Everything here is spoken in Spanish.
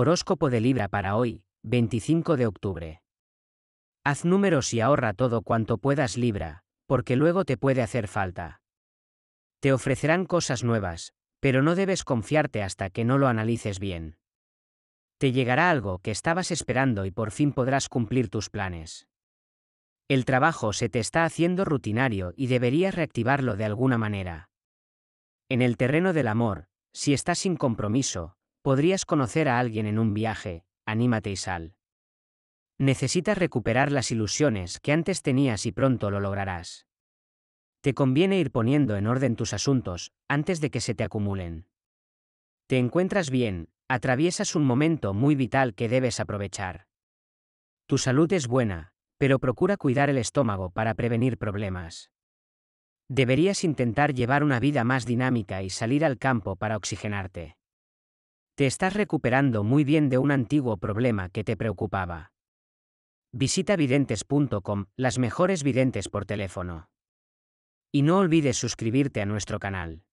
Horóscopo de Libra para hoy, 25 de octubre. Haz números y ahorra todo cuanto puedas Libra, porque luego te puede hacer falta. Te ofrecerán cosas nuevas, pero no debes confiarte hasta que no lo analices bien. Te llegará algo que estabas esperando y por fin podrás cumplir tus planes. El trabajo se te está haciendo rutinario y deberías reactivarlo de alguna manera. En el terreno del amor, si estás sin compromiso, Podrías conocer a alguien en un viaje, anímate y sal. Necesitas recuperar las ilusiones que antes tenías y pronto lo lograrás. Te conviene ir poniendo en orden tus asuntos antes de que se te acumulen. Te encuentras bien, atraviesas un momento muy vital que debes aprovechar. Tu salud es buena, pero procura cuidar el estómago para prevenir problemas. Deberías intentar llevar una vida más dinámica y salir al campo para oxigenarte. Te estás recuperando muy bien de un antiguo problema que te preocupaba. Visita videntes.com, las mejores videntes por teléfono. Y no olvides suscribirte a nuestro canal.